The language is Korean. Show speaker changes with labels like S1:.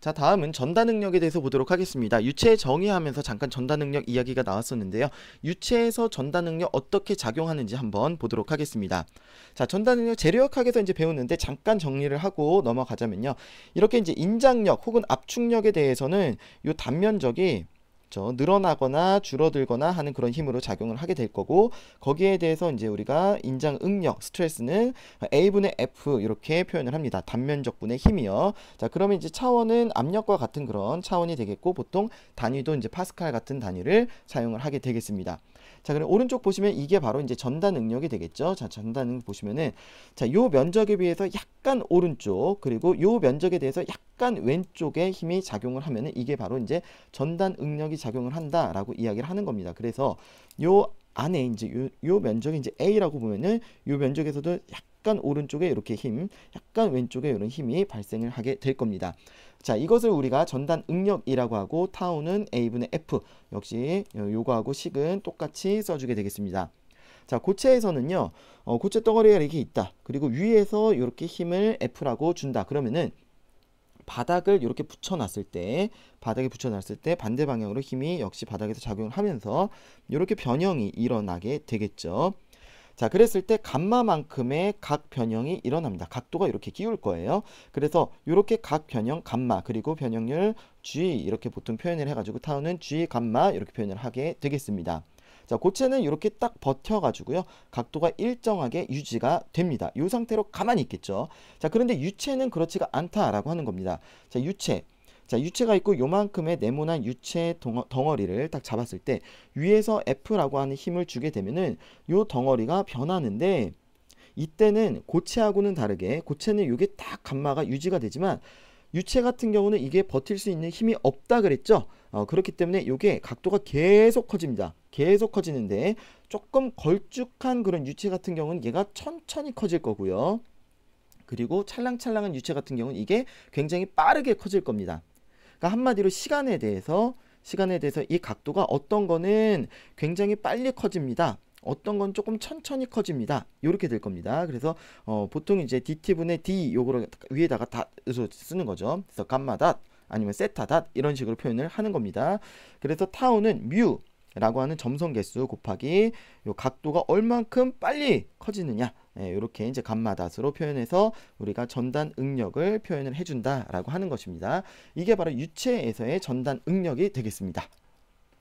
S1: 자 다음은 전단 능력에 대해서 보도록 하겠습니다. 유체 정의하면서 잠깐 전단 능력 이야기가 나왔었는데요. 유체에서 전단 능력 어떻게 작용하는지 한번 보도록 하겠습니다. 자전단 능력 재료역학에서 이제 배웠는데 잠깐 정리를 하고 넘어가자면요. 이렇게 이제 인장력 혹은 압축력에 대해서는 요 단면적이 저 늘어나거나 줄어들거나 하는 그런 힘으로 작용을 하게 될 거고 거기에 대해서 이제 우리가 인장 응력 스트레스는 A분의 F 이렇게 표현을 합니다. 단면적분의 힘이요. 자 그러면 이제 차원은 압력과 같은 그런 차원이 되겠고 보통 단위도 이제 파스칼 같은 단위를 사용을 하게 되겠습니다. 자, 그럼 오른쪽 보시면 이게 바로 이제 전단 능력이 되겠죠. 자, 전단 능 보시면은 자, 요 면적에 비해서 약간 오른쪽 그리고 요 면적에 대해서 약간 왼쪽에 힘이 작용을 하면은 이게 바로 이제 전단 응력이 작용을 한다라고 이야기를 하는 겁니다. 그래서 요 안에 이제 요, 요 면적이 이제 A라고 보면은 요 면적에서도 약간 오른쪽에 이렇게 힘, 약간 왼쪽에 이런 힘이 발생을 하게 될 겁니다. 자, 이것을 우리가 전단 응력이라고 하고 타우는 A분의 F 역시 요거하고 식은 똑같이 써주게 되겠습니다. 자, 고체에서는요. 어, 고체 덩어리가 이렇게 있다. 그리고 위에서 이렇게 힘을 F라고 준다. 그러면은 바닥을 이렇게 붙여놨을 때 바닥에 붙여놨을 때 반대 방향으로 힘이 역시 바닥에서 작용을 하면서 이렇게 변형이 일어나게 되겠죠. 자 그랬을 때 감마만큼의 각 변형이 일어납니다. 각도가 이렇게 끼울 거예요. 그래서 이렇게 각 변형 감마 그리고 변형률 g 이렇게 보통 표현을 해가지고 타우는 g 감마 이렇게 표현을 하게 되겠습니다. 자, 고체는 이렇게 딱 버텨가지고요. 각도가 일정하게 유지가 됩니다. 이 상태로 가만히 있겠죠. 자, 그런데 유체는 그렇지가 않다라고 하는 겁니다. 자, 유체. 자, 유체가 있고 요만큼의 네모난 유체 덩어, 리를딱 잡았을 때 위에서 F라고 하는 힘을 주게 되면은 요 덩어리가 변하는데 이때는 고체하고는 다르게 고체는 요게 딱 감마가 유지가 되지만 유체 같은 경우는 이게 버틸 수 있는 힘이 없다 그랬죠. 어, 그렇기 때문에 이게 각도가 계속 커집니다. 계속 커지는데 조금 걸쭉한 그런 유체 같은 경우는 얘가 천천히 커질 거고요. 그리고 찰랑찰랑한 유체 같은 경우는 이게 굉장히 빠르게 커질 겁니다. 그러니까 한마디로 시간에 대해서 시간에 대해서 이 각도가 어떤 거는 굉장히 빨리 커집니다. 어떤 건 조금 천천히 커집니다. 이렇게 될 겁니다. 그래서 어, 보통 이제 dt분의 d 요거를 위에다가 다 쓰는 거죠. 그래서 감마닷 아니면 세타닷 이런 식으로 표현을 하는 겁니다. 그래서 타우는 뮤 라고 하는 점성 개수 곱하기 요 각도가 얼만큼 빨리 커지느냐 예, 이렇게 이제 감마닷으로 표현해서 우리가 전단 응력을 표현을 해준다라고 하는 것입니다. 이게 바로 유체에서의 전단 응력이 되겠습니다.